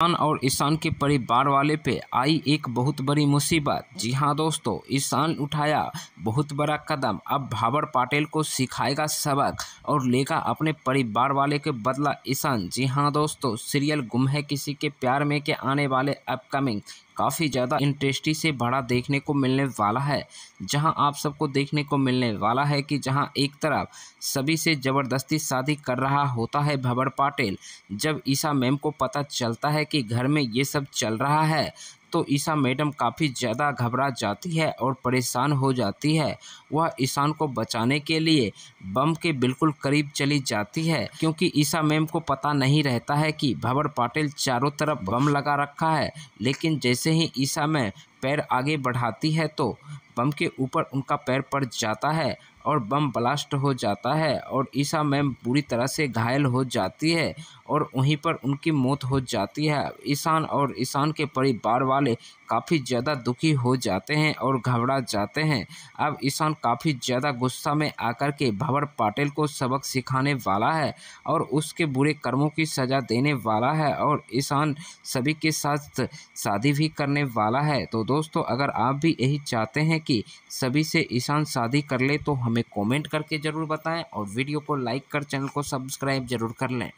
ईशान और ईशान के परिवार वाले पे आई एक बहुत बड़ी मुसीबत जी हाँ दोस्तों ईशान उठाया बहुत बड़ा कदम अब भाबर पाटिल को सिखाएगा सबक और लेगा अपने परिवार वाले के बदला ईशान जी हाँ दोस्तों सीरियल गुम है किसी के प्यार में के आने वाले अपकमिंग काफ़ी ज़्यादा इंटरेस्टी से भरा देखने को मिलने वाला है जहां आप सबको देखने को मिलने वाला है कि जहां एक तरफ सभी से ज़बरदस्ती शादी कर रहा होता है भंवर पाटिल जब ईसा मैम को पता चलता है कि घर में ये सब चल रहा है तो ईशा मैडम काफ़ी ज़्यादा घबरा जाती है और परेशान हो जाती है वह ईशान को बचाने के लिए बम के बिल्कुल करीब चली जाती है क्योंकि ईशा मैम को पता नहीं रहता है कि भंवर पाटिल चारों तरफ बम लगा रखा है लेकिन जैसे ही ईशा मैम पैर आगे बढ़ाती है तो बम के ऊपर उनका पैर पड़ जाता है और बम ब्लास्ट हो जाता है और ईसा मैम बुरी तरह से घायल हो जाती है और वहीं पर उनकी मौत हो जाती है ईशान और ईशान के परिवार वाले काफ़ी ज़्यादा दुखी हो जाते हैं और घबरा जाते हैं अब ईशान काफ़ी ज़्यादा गुस्सा में आकर के भंवर पाटिल को सबक सिखाने वाला है और उसके बुरे कर्मों की सज़ा देने वाला है और ईशान सभी के साथ शादी भी करने वाला है तो दोस्तों अगर आप भी यही चाहते हैं कि सभी से ईशान शादी कर ले तो हमें कमेंट करके ज़रूर बताएं और वीडियो को लाइक कर चैनल को सब्सक्राइब जरूर कर लें